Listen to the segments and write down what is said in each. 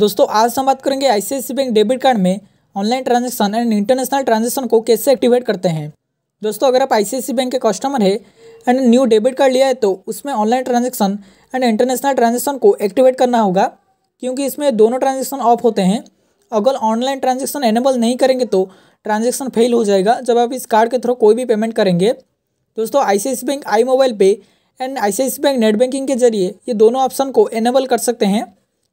दोस्तों आज हम बात करेंगे आईसीआईसी बैंक डेबिट कार्ड में online transaction and international transaction को कैसे एक्टिवेट करते हैं दोस्तों अगर आप आईसीआईसी बैंक के कस्टमर है एंड न्यू डेबिट कार्ड लिया है तो उसमें online transaction and international transaction को एक्टिवेट करना होगा क्योंकि इसमें दोनों ट्रांजेक्शन ऑफ होते हैं अगर ऑनलाइन ट्रांजेक्शन एनेबल नहीं करेंगे तो ट्रांजेक्शन फेल हो जाएगा जब आप इस कार्ड के थ्रू कोई भी पेमेंट करेंगे दोस्तों ICICI bank i mobile pay and ICICI bank net banking के जरिए ये दोनों ऑप्शन को एनेबल कर सकते हैं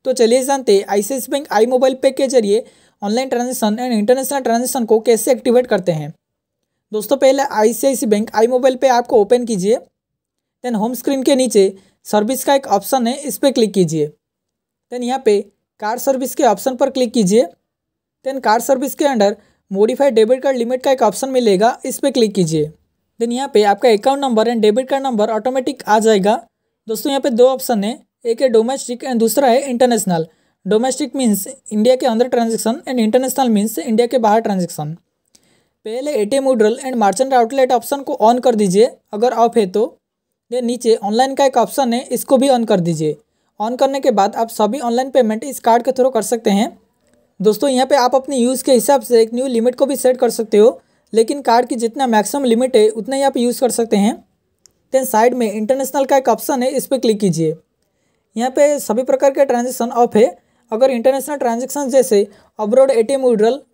तो चलिए जानते हैं आई बैंक आई मोबाइल पे के जरिए online transaction and international transaction को कैसे एक्टिवेट करते हैं दोस्तों पहले आई बैंक आई मोबाइल पे आपको ओपन कीजिए देन होम स्क्रीन के नीचे सर्विस का एक ऑप्शन है इस पर क्लिक कीजिए देन यहाँ पे कार सर्विस के ऑप्शन पर क्लिक कीजिए देन कार सर्विस के under modified debit card limit का एक ऑप्शन मिलेगा इस पर क्लिक कीजिए देन यहाँ पे आपका account number and debit card number automatic आ जाएगा दोस्तों यहाँ पे दो ऑप्शन है एक है डोमेस्टिक एंड दूसरा है इंटरनेशनल डोमेस्टिक मीन्स इंडिया के अंदर transaction and international means India के बाहर ट्रांजेक्शन पहले ATM T and merchant outlet option को ऑन कर दीजिए अगर ऑफ है तो ये नीचे ऑनलाइन का एक ऑप्शन है इसको भी ऑन कर दीजिए ऑन करने के बाद आप सभी ऑनलाइन पेमेंट इस कार्ड के थ्रू कर सकते हैं दोस्तों यहाँ पे आप अपने यूज़ के हिसाब से एक न्यू लिमिट को भी सेट कर सकते हो लेकिन कार्ड की जितना मैक्सिमम लिमिट है उतना ही आप यूज़ कर सकते हैं देन साइड में इंटरनेशनल का एक ऑप्शन है इस पर क्लिक कीजिए यहाँ पे सभी प्रकार के ट्रांजेक्शन ऑफ है अगर इंटरनेशनल ट्रांजेक्शन जैसे abroad A T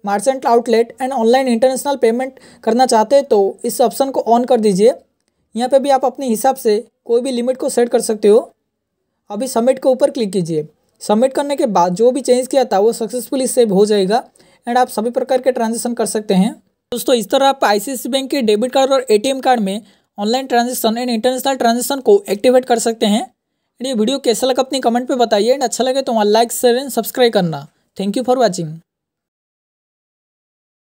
merchant outlet and online international payment करना चाहते हैं तो इस ऑप्शन को ऑन कर दीजिए यहाँ पे भी आप अपने हिसाब से कोई भी लिमिट को सेट कर सकते हो अभी सबमिट के ऊपर क्लिक कीजिए सबमिट करने के बाद जो भी चेंज किया था वो सक्सेसफुली सेव हो जाएगा एंड आप सभी प्रकार के ट्रांजेक्शन कर सकते हैं दोस्तों इस तरह आप आईसीआईसी बैंक के डेबिट कार्ड और एटीएम कार्ड में online transaction and international transaction को एक्टिवेट कर सकते हैं ये वीडियो कैसा लगा अपने कमेंट पे बताइए एंड अच्छा लगे तो वहाँ लाइक शेयर एंड सब्सक्राइब करना थैंक यू फॉर वॉचिंग